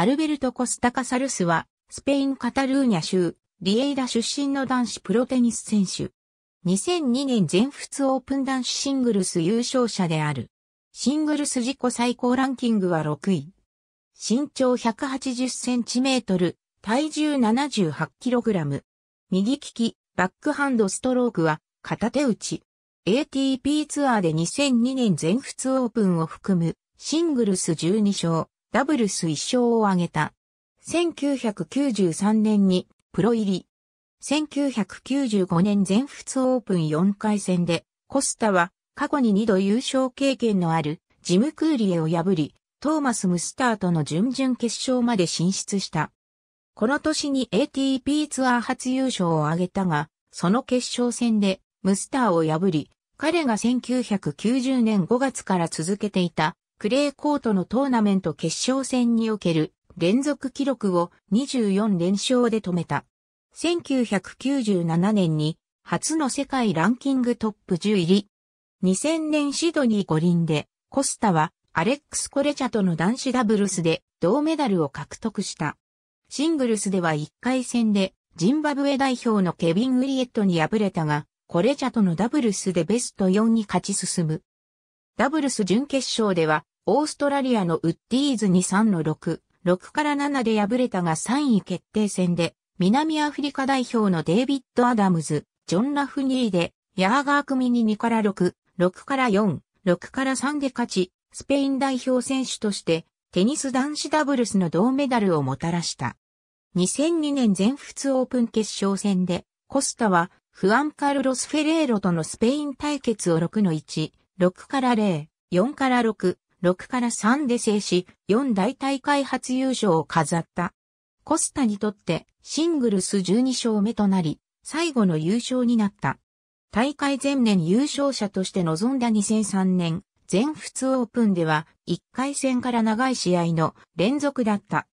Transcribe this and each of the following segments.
アルベルト・コスタカサルスは、スペイン・カタルーニャ州、リエイラ出身の男子プロテニス選手。2002年全仏オープン男子シングルス優勝者である。シングルス自己最高ランキングは6位。身長180センチメートル、体重78キログラム。右利き、バックハンドストロークは片手打ち。ATP ツアーで2002年全仏オープンを含むシングルス12勝、ダブルス1勝を挙げた。1993年にプロ入り。1995年全仏オープン4回戦で、コスタは過去に2度優勝経験のあるジム・クーリエを破り、トーマス・ムスターとの準々決勝まで進出した。この年に ATP ツアー初優勝を挙げたが、その決勝戦でムスターを破り、彼が1990年5月から続けていたクレーコートのトーナメント決勝戦における連続記録を24連勝で止めた。1997年に初の世界ランキングトップ10入り。2000年シドニー五輪でコスタはアレックス・コレチャとの男子ダブルスで銅メダルを獲得した。シングルスでは1回戦でジンバブエ代表のケビン・ウリエットに敗れたが、コレチャとのダブルスでベスト4に勝ち進む。ダブルス準決勝ではオーストラリアのウッディーズに3の6、6から7で敗れたが3位決定戦で、南アフリカ代表のデイビッド・アダムズ、ジョン・ラフニーで、ヤーガー組に2から6、6から4、6から3で勝ち、スペイン代表選手として、テニス男子ダブルスの銅メダルをもたらした。2002年全仏オープン決勝戦で、コスタは、フアンカルロス・フェレーロとのスペイン対決を6の1、6から0、4から6、6から3で制し、4大大会初優勝を飾った。コスタにとってシングルス12勝目となり、最後の優勝になった。大会前年優勝者として臨んだ2003年、全仏オープンでは1回戦から長い試合の連続だった。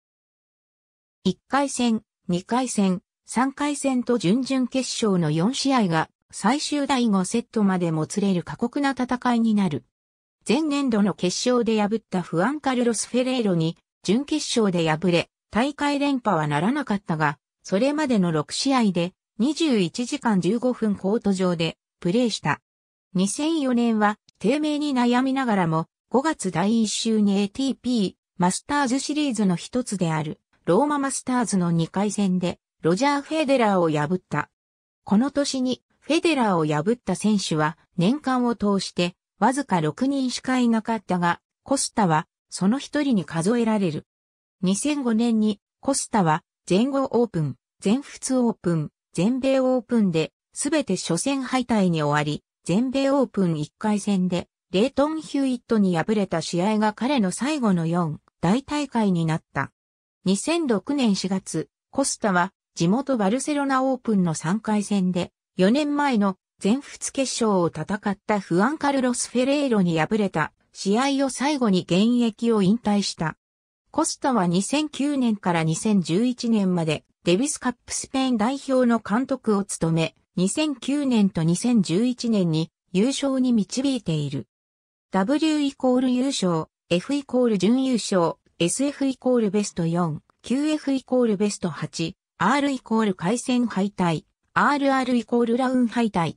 1回戦、2回戦、3回戦と準々決勝の4試合が最終第5セットまでもつれる過酷な戦いになる。前年度の決勝で破ったフアンカルロス・フェレーロに、準決勝で敗れ、大会連覇はならなかったが、それまでの6試合で21時間15分コート上でプレーした。2004年は低迷に悩みながらも5月第1週に ATP マスターズシリーズの一つであるローママスターズの2回戦でロジャー・フェデラーを破った。この年にフェデラーを破った選手は年間を通してわずか6人しかいなかったが、コスタはその一人に数えられる。2005年にコスタは全豪オープン、全仏オープン、全米オープンで、すべて初戦敗退に終わり、全米オープン1回戦で、レートン・ヒューイットに敗れた試合が彼の最後の4大大会になった。2006年4月、コスタは地元バルセロナオープンの3回戦で、4年前の全仏決勝を戦ったフアンカルロス・フェレーロに敗れた試合を最後に現役を引退した。コスタは2009年から2011年までデビスカップスペイン代表の監督を務め、2009年と2011年に優勝に導いている。W イコール優勝、F イコール準優勝、SF イコールベスト4、QF イコールベスト8、R イコール回戦敗退、RR イコールラウン敗退、